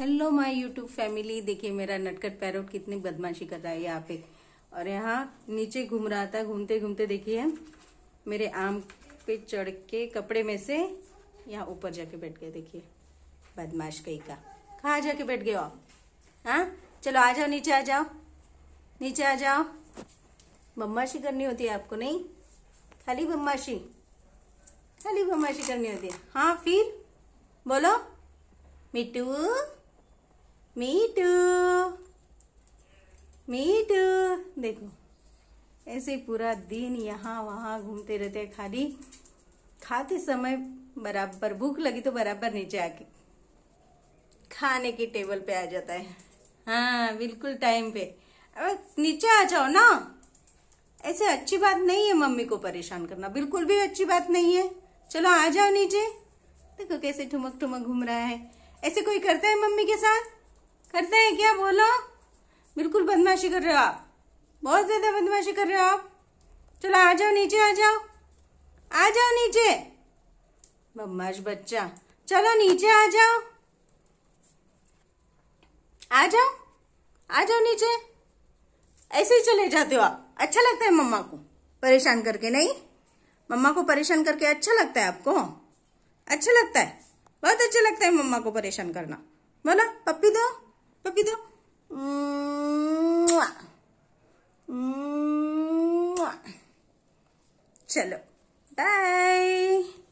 Hello my YouTube family देखिए मेरा नटकट parrot कितनी बदमाशी कर रहा है यहाँ पे और यहाँ नीचे घूम रहा था घूमते घूमते देखिए मेरे आम पे चढ़ के कपड़े में से यहाँ ऊपर जाके बैठ गए देखिए बदमाश कहीं का कहाँ जाके बैठ गए आप हाँ चलो आ जाओ नीचे आ जाओ नीचे आ जाओ बदमाशी करनी होती है आपको नहीं खाली बदमाशी खाली बदमाशी करनी होती है हाँ फिर बोलो मिट्टू मी टू देखो ऐसे पूरा दिन यहाँ वहाँ घूमते रहते हैं खाली खाते समय बराबर भूख लगी तो बराबर नीचे आके खाने के टेबल पे आ जाता है हाँ बिल्कुल टाइम पे अब नीचे आ जाओ ना ऐसे अच्छी बात नहीं है मम्मी को परेशान करना बिल्कुल भी अच्छी बात नहीं है चलो आ जाओ नीचे देखो कैसे ठुमक ठुमक घूम रहा है ऐसे कोई करता है मम्मी के साथ करते हैं क्या बोलो बिल्कुल बदमाशी कर रहे हो आप बहुत ज़्यादा बदमाशी कर रहे हो आप चलो आ जाओ नीचे आ जाओ आ जाओ नीचे बदमाश बच्चा चलो नीचे आ जाओ आ जाओ आ जाओ नीचे ऐसे ही चले जाते हो आप अच्छा लगता है मम्मा को परेशान करके नहीं मम्मा को परेशान करके अच्छा लगता है आपको अच्छा लगता है बहुत अच्छा लगता है मम्मा को परेशान करना बोलो पप्पी दो Papito. चलो bye.